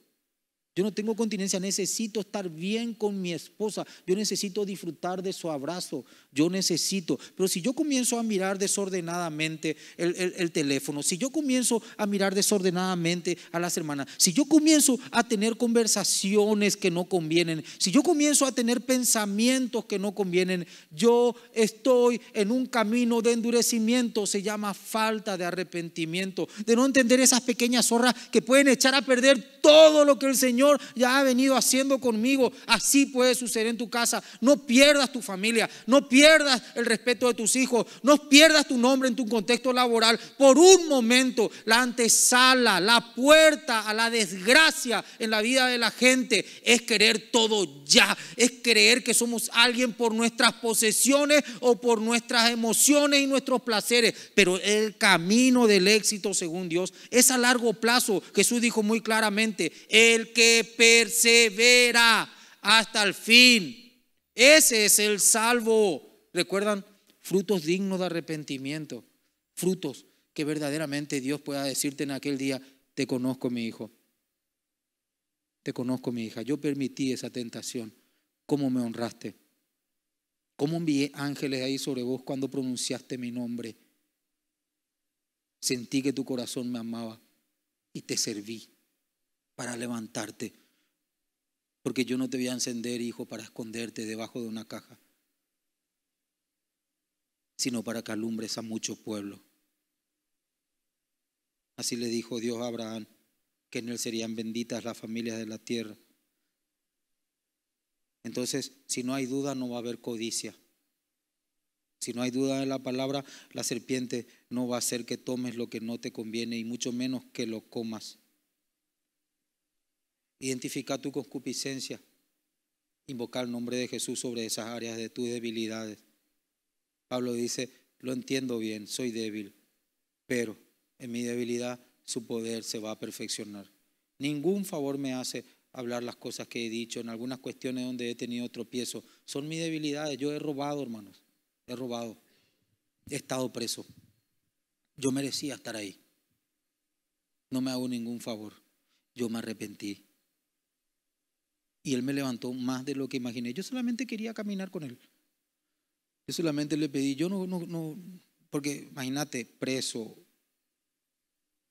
yo no tengo continencia, necesito estar bien con mi esposa, yo necesito disfrutar de su abrazo, yo necesito. Pero si yo comienzo a mirar desordenadamente el, teléfono, si yo comienzo a mirar desordenadamente a las hermanas, si yo comienzo a tener conversaciones que no convienen, si yo comienzo a tener pensamientos que no convienen, yo estoy en un camino de endurecimiento, se llama falta de arrepentimiento, de no entender esas pequeñas zorras que pueden echar a perder todo lo que el Señor ya ha venido haciendo conmigo. Así puede suceder en tu casa. No pierdas tu familia, no pierdas el respeto de tus hijos, no pierdas tu nombre en tu contexto laboral. Por un momento, la antesala, la puerta a la desgracia en la vida de la gente es querer todo ya, es creer que somos alguien por nuestras posesiones o por nuestras emociones y nuestros placeres. Pero el camino del éxito, según Dios, es a largo plazo. Jesús dijo muy claramente, el que persevera hasta el fin. Ese es el salvo. ¿Recuerdan? Frutos dignos de arrepentimiento. Frutos que verdaderamente Dios pueda decirte en aquel día, te conozco mi hijo. Te conozco mi hija. Yo permití esa tentación. ¿Cómo me honraste? ¿Cómo envié ángeles ahí sobre vos cuando pronunciaste mi nombre? Sentí que tu corazón me amaba y te serví para levantarte. Porque yo no te voy a encender, hijo, para esconderte debajo de una caja, sino para que alumbres a mucho pueblo. Así le dijo Dios a Abraham, que en él serían benditas las familias de la tierra. Entonces, si no hay duda, no va a haber codicia. Si no hay duda de la palabra, la serpiente no va a hacer que tomes lo que no te conviene y mucho menos que lo comas. Identifica tu concupiscencia, invocar el nombre de Jesús sobre esas áreas de tus debilidades. Pablo dice, lo entiendo bien, soy débil, pero en mi debilidad su poder se va a perfeccionar. Ningún favor me hace hablar las cosas que he dicho, en algunas cuestiones donde he tenido tropiezo. Son mis debilidades, yo he robado, hermanos, he robado, he estado preso. Yo merecía estar ahí. No me hago ningún favor. Yo me arrepentí. Y él me levantó más de lo que imaginé. Yo solamente quería caminar con él. Yo solamente le pedí, yo no, no, no, porque imagínate, preso,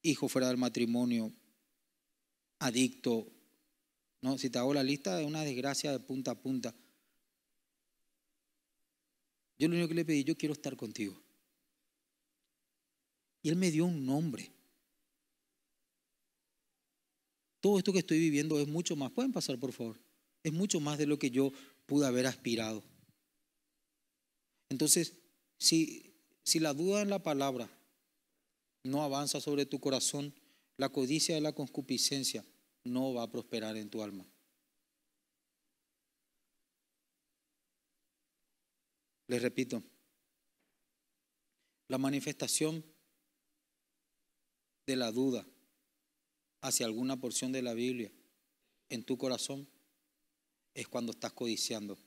hijo fuera del matrimonio, adicto, ¿no? Si te hago la lista de una desgracia de punta a punta. Yo lo único que le pedí, yo quiero estar contigo. Y él me dio un nombre. todo esto que estoy viviendo es mucho más. ¿Pueden pasar, por favor? Es mucho más de lo que yo pude haber aspirado. Entonces, si, si la duda en la palabra no avanza sobre tu corazón, la codicia de la concupiscencia no va a prosperar en tu alma. Les repito, la manifestación de la duda hacia alguna porción de la Biblia en tu corazón, es cuando estás codiciando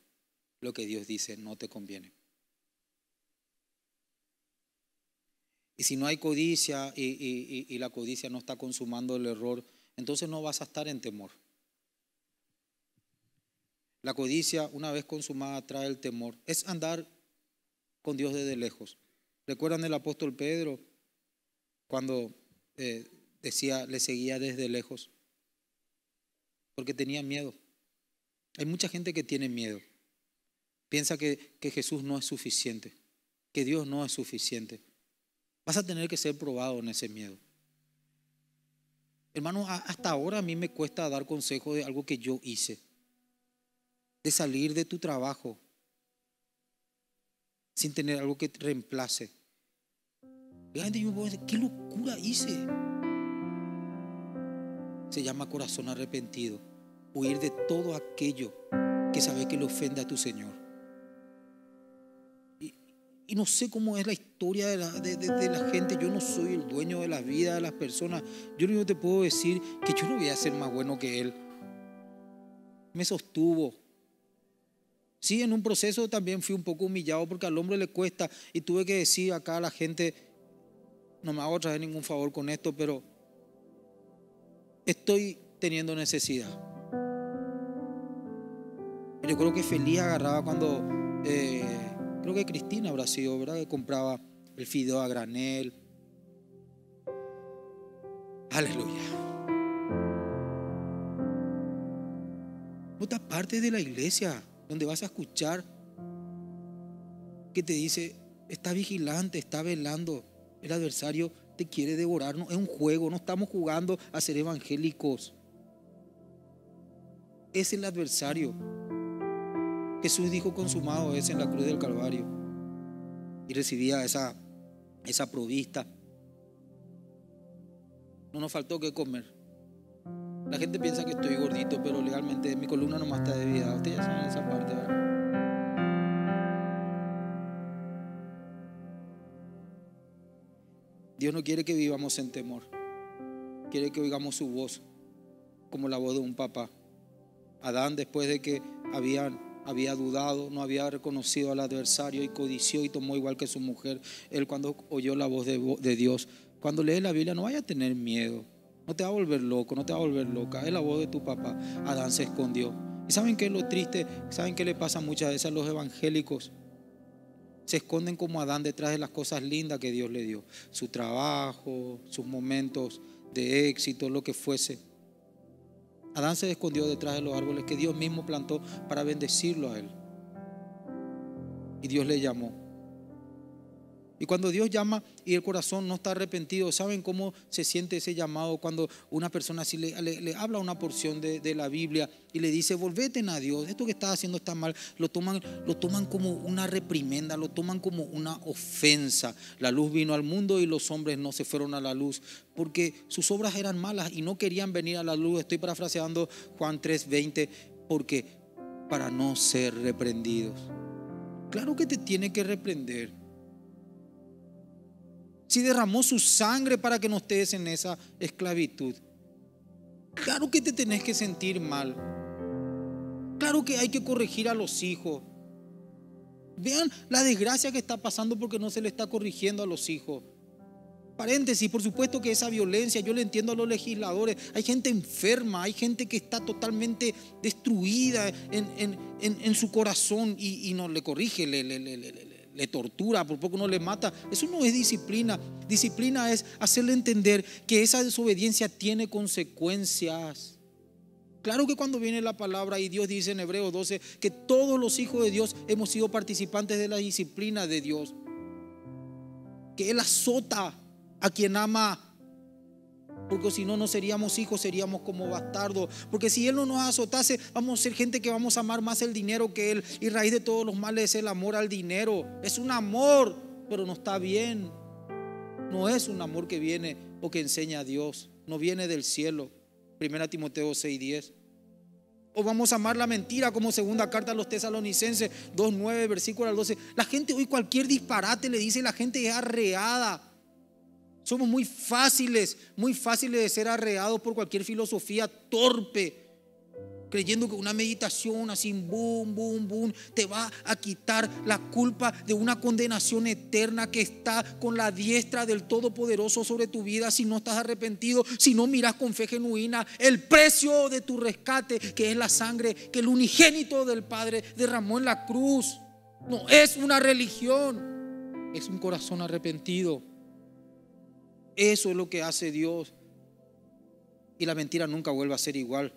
lo que Dios dice no te conviene. Y si no hay codicia y, la codicia no está consumando el error, entonces no vas a estar en temor. La codicia, una vez consumada, trae el temor. Es andar con Dios desde lejos. ¿Recuerdan el apóstol Pedro cuando eh, decía, le seguía desde lejos, porque tenía miedo. Hay mucha gente que tiene miedo. Piensa que, Jesús no es suficiente, que Dios no es suficiente. Vas a tener que ser probado en ese miedo. Hermano, hasta ahora a mí me cuesta dar consejo de algo que yo hice, de salir de tu trabajo sin tener algo que te reemplace. me qué locura hice se llama corazón arrepentido. Huir de todo aquello que sabe que le ofende a tu Señor. Y, no sé cómo es la historia de la, gente. Yo no soy el dueño de la vida de las personas. Yo no te puedo decir que yo no voy a ser más bueno que Él. Me sostuvo. Sí, en un proceso también fui un poco humillado porque al hombre le cuesta y tuve que decir acá a la gente, no me hago traer ningún favor con esto, pero estoy teniendo necesidad. Yo creo que feliz agarraba cuando, eh, creo que Cristina habrá sido, ¿verdad? Que compraba el fideo a granel. Aleluya. Otra parte de la iglesia donde vas a escuchar que te dice, está vigilante, está velando. El adversario quiere devorarnos. Es un juego, no estamos jugando a ser evangélicos. Es el adversario. Jesús dijo consumado es en la cruz del Calvario. Y recibía esa, esa provista. No nos faltó que comer. La gente piensa que estoy gordito, pero legalmente mi columna no más está vida. Ustedes ya saben esa parte, ¿verdad? Dios no quiere que vivamos en temor. Quiere que oigamos su voz, como la voz de un papá. Adán, después de que había dudado, no había reconocido al adversario y codició y tomó igual que su mujer, él cuando oyó la voz de, de Dios, cuando lees la Biblia no vaya a tener miedo, no te va a volver loco, no te va a volver loca, es la voz de tu papá. Adán se escondió. ¿Y saben qué es lo triste? ¿Saben qué le pasa muchas veces a los evangélicos? se esconden como Adán detrás de las cosas lindas que Dios le dio, su trabajo, sus momentos de éxito, lo que fuese. Adán se escondió detrás de los árboles que Dios mismo plantó para bendecirlo a él. Y Dios le llamó. Y cuando Dios llama y el corazón no está arrepentido, ¿saben cómo se siente ese llamado cuando una persona así le, habla una porción de, la Biblia y le dice, volvete a Dios, esto que estás haciendo está mal? Lo toman, lo toman como una reprimenda, lo toman como una ofensa. La luz vino al mundo y los hombres no se fueron a la luz porque sus obras eran malas y no querían venir a la luz. Estoy parafraseando Juan 3:20 porque para no ser reprendidos. Claro que te tiene que reprender si derramó su sangre para que no estés en esa esclavitud. Claro que te tenés que sentir mal. Claro que hay que corregir a los hijos. Vean la desgracia que está pasando porque no se le está corrigiendo a los hijos. Paréntesis, por supuesto que esa violencia, yo le entiendo a los legisladores, hay gente enferma, hay gente que está totalmente destruida en, su corazón y, no le corrige, le le tortura, por poco no le mata. Eso no es disciplina. Disciplina es hacerle entender que esa desobediencia tiene consecuencias. Claro que cuando viene la palabra y Dios dice en Hebreos 12 que todos los hijos de Dios hemos sido participantes de la disciplina de Dios. Que Él azota a quien ama porque si no, no seríamos hijos, seríamos como bastardos. Porque si Él no nos azotase, vamos a ser gente que vamos a amar más el dinero que Él. Y raíz de todos los males es el amor al dinero. Es un amor, pero no está bien. No es un amor que viene o que enseña a Dios. No viene del cielo. Primera Timoteo 6:10. O vamos a amar la mentira como segunda carta a los tesalonicenses 2.9, versículo al 12. La gente hoy cualquier disparate le dice, la gente es arreada. Somos muy fáciles, muy fáciles de ser arreados por cualquier filosofía torpe, creyendo que una meditación así, boom, boom, boom, te va a quitar la culpa de una condenación eterna que está con la diestra del Todopoderoso sobre tu vida si no estás arrepentido, si no miras con fe genuina el precio de tu rescate, que es la sangre que el unigénito del Padre derramó en la cruz. No es una religión, es un corazón arrepentido. Eso es lo que hace Dios. Y la mentira nunca vuelve a ser igual.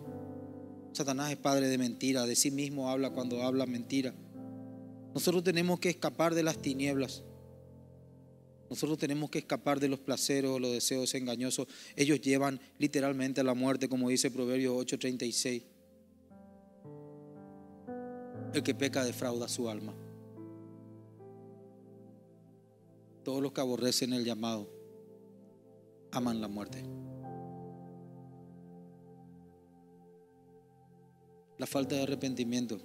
Satanás es padre de mentira, de sí mismo habla cuando habla mentira. Nosotros tenemos que escapar de las tinieblas. Nosotros tenemos que escapar de los placeres o los deseos engañosos. Ellos llevan literalmente a la muerte, como dice Proverbios 8:36. El que peca defrauda su alma. Todos los que aborrecen el llamado aman la muerte. La falta de arrepentimiento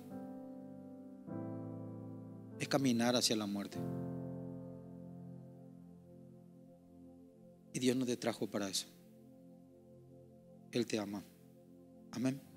es caminar hacia la muerte. Y Dios no te trajo para eso. Él te ama. Amén.